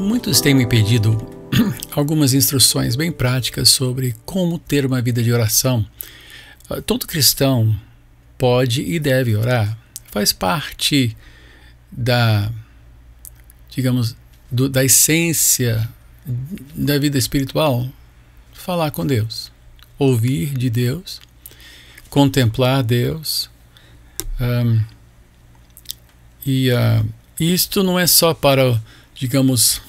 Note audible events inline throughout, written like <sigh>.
Muitos têm me pedido <clears throat> algumas instruções bem práticas sobre como ter uma vida de oração. Ah, todo cristão pode e deve orar, faz parte da digamos, do, da essência da vida espiritual, falar com Deus, ouvir de Deus, contemplar Deus. Um, e uh, isto não é só para, digamos,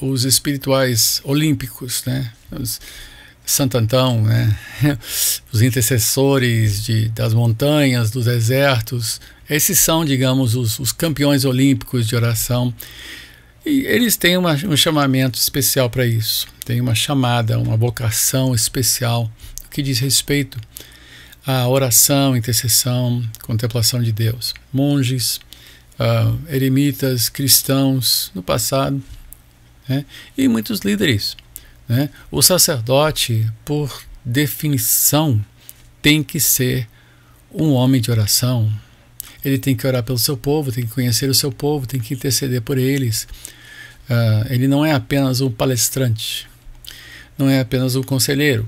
os espirituais olímpicos, né? Os, Santo Antão, né? <laughs> os intercessores de, das montanhas, dos desertos, esses são, digamos, os, os campeões olímpicos de oração. E eles têm uma, um chamamento especial para isso, tem uma chamada, uma vocação especial que diz respeito à oração, intercessão, contemplação de Deus. Monges, uh, eremitas, cristãos no passado né? e muitos líderes. Né? O sacerdote, por definição, tem que ser um homem de oração, ele tem que orar pelo seu povo, tem que conhecer o seu povo, tem que interceder por eles. Uh, ele não é apenas um palestrante, não é apenas um conselheiro.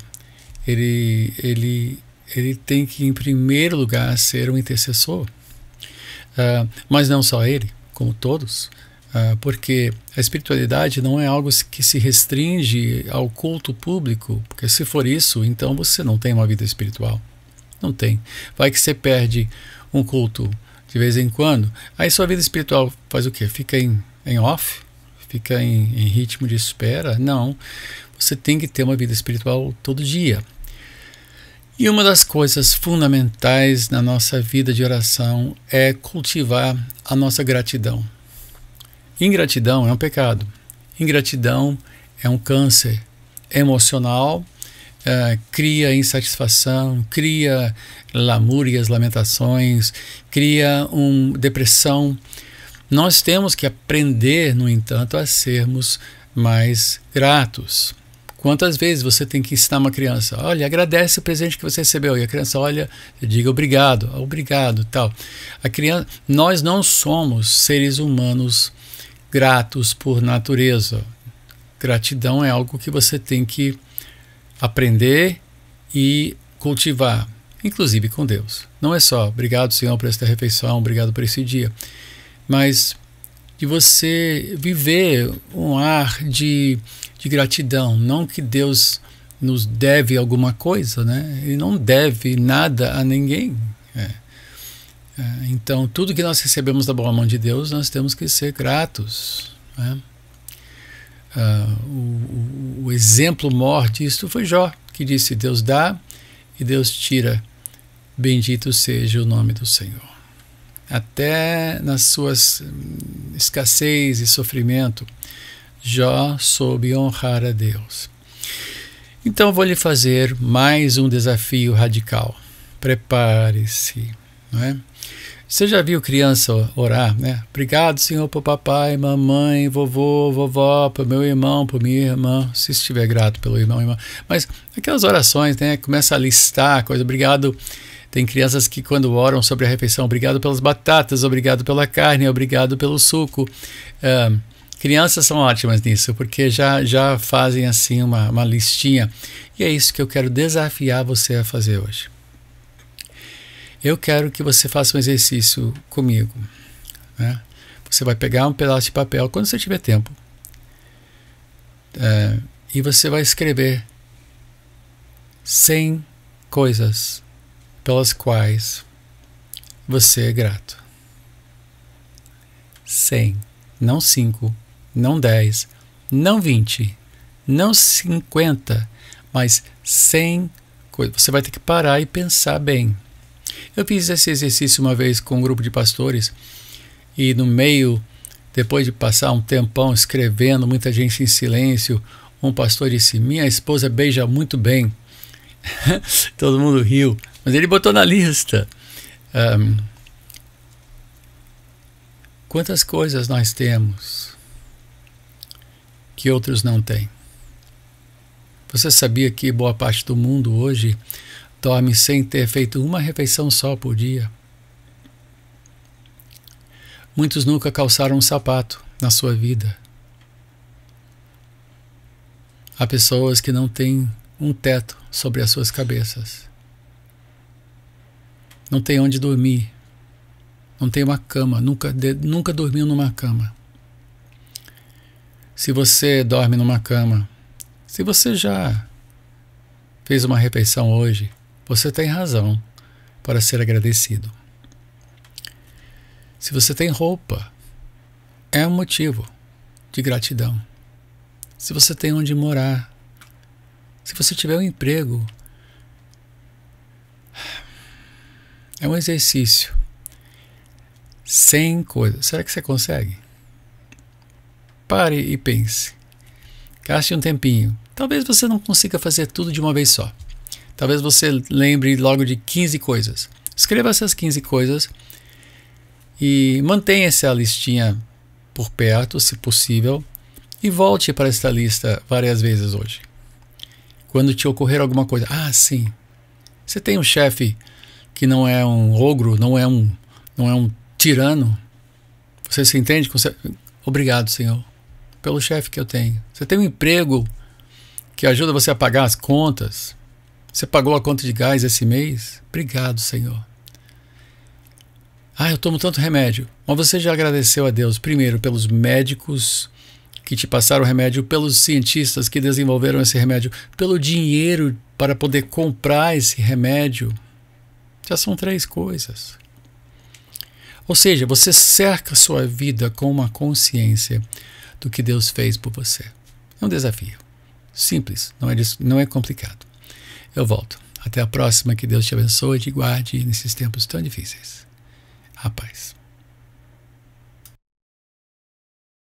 Ele, ele, ele tem que, em primeiro lugar, ser um intercessor. Uh, mas não só ele, como todos, uh, porque a espiritualidade não é algo que se restringe ao culto público, porque se for isso, então você não tem uma vida espiritual. Não tem. Vai que você perde um culto de vez em quando, aí sua vida espiritual faz o quê? Fica em, em off? Fica em, em ritmo de espera? Não. Você tem que ter uma vida espiritual todo dia. E uma das coisas fundamentais na nossa vida de oração é cultivar a nossa gratidão. Ingratidão é um pecado. Ingratidão é um câncer emocional uh, cria insatisfação, cria lamúrias, lamentações, cria um depressão. Nós temos que aprender, no entanto, a sermos mais gratos. Quantas vezes você tem que ensinar uma criança? Olha, agradece o presente que você recebeu. E a criança olha e diga obrigado, obrigado, tal. A criança, nós não somos seres humanos gratos por natureza. Gratidão é algo que você tem que aprender e cultivar, inclusive com Deus. Não é só obrigado, Senhor, por esta refeição, obrigado por esse dia, mas de você viver um ar de, de gratidão, não que Deus nos deve alguma coisa, né? Ele não deve nada a ninguém. É. É, então, tudo que nós recebemos da boa mão de Deus, nós temos que ser gratos. Né? Uh, o, o, exemplo maior disto foi Jó, que disse: Deus dá e Deus tira. Bendito seja o nome do Senhor. Até nas suas hum, escassez e sofrimento, Jó soube honrar a Deus. Então vou lhe fazer mais um desafio radical. Prepare-se. Não é? Você já viu criança orar, né? Obrigado, Senhor, por papai, mamãe, vovô, vovó, por meu irmão, por minha irmã, se estiver grato pelo irmão, irmã. Mas aquelas orações, né? Começa a listar coisa. Obrigado. Tem crianças que quando oram sobre a refeição, obrigado pelas batatas, obrigado pela carne, obrigado pelo suco. É, crianças são ótimas nisso, porque já já fazem assim uma, uma listinha. E é isso que eu quero desafiar você a fazer hoje. Eu quero que você faça um exercício comigo. Né? Você vai pegar um pedaço de papel quando você tiver tempo é, e você vai escrever 100 coisas pelas quais você é grato. 100, não 5, não 10, não 20, não 50, mas 100 coisas. Você vai ter que parar e pensar bem. Eu fiz esse exercício uma vez com um grupo de pastores e no meio, depois de passar um tempão escrevendo, muita gente em silêncio, um pastor disse: Minha esposa beija muito bem. <laughs> Todo mundo riu, mas ele botou na lista. Um, quantas coisas nós temos que outros não têm? Você sabia que boa parte do mundo hoje dorme sem ter feito uma refeição só por dia. Muitos nunca calçaram um sapato na sua vida. Há pessoas que não têm um teto sobre as suas cabeças. Não tem onde dormir. Não tem uma cama. Nunca, de, nunca dormiu numa cama. Se você dorme numa cama, se você já fez uma refeição hoje, você tem razão para ser agradecido. Se você tem roupa, é um motivo de gratidão. Se você tem onde morar, se você tiver um emprego, é um exercício. Sem coisas. Será que você consegue? Pare e pense. Gaste um tempinho. Talvez você não consiga fazer tudo de uma vez só. Talvez você lembre logo de 15 coisas. Escreva essas 15 coisas e mantenha essa listinha por perto, se possível, e volte para esta lista várias vezes hoje. Quando te ocorrer alguma coisa, ah, sim. Você tem um chefe que não é um ogro, não é um, não é um tirano. Você se entende? Obrigado, Senhor, pelo chefe que eu tenho. Você tem um emprego que ajuda você a pagar as contas. Você pagou a conta de gás esse mês? Obrigado, Senhor. Ah, eu tomo tanto remédio. Mas você já agradeceu a Deus, primeiro, pelos médicos que te passaram o remédio, pelos cientistas que desenvolveram esse remédio, pelo dinheiro para poder comprar esse remédio. Já são três coisas. Ou seja, você cerca sua vida com uma consciência do que Deus fez por você. É um desafio. Simples, não é, não é complicado eu volto. Até a próxima, que Deus te abençoe e te guarde nesses tempos tão difíceis. A paz.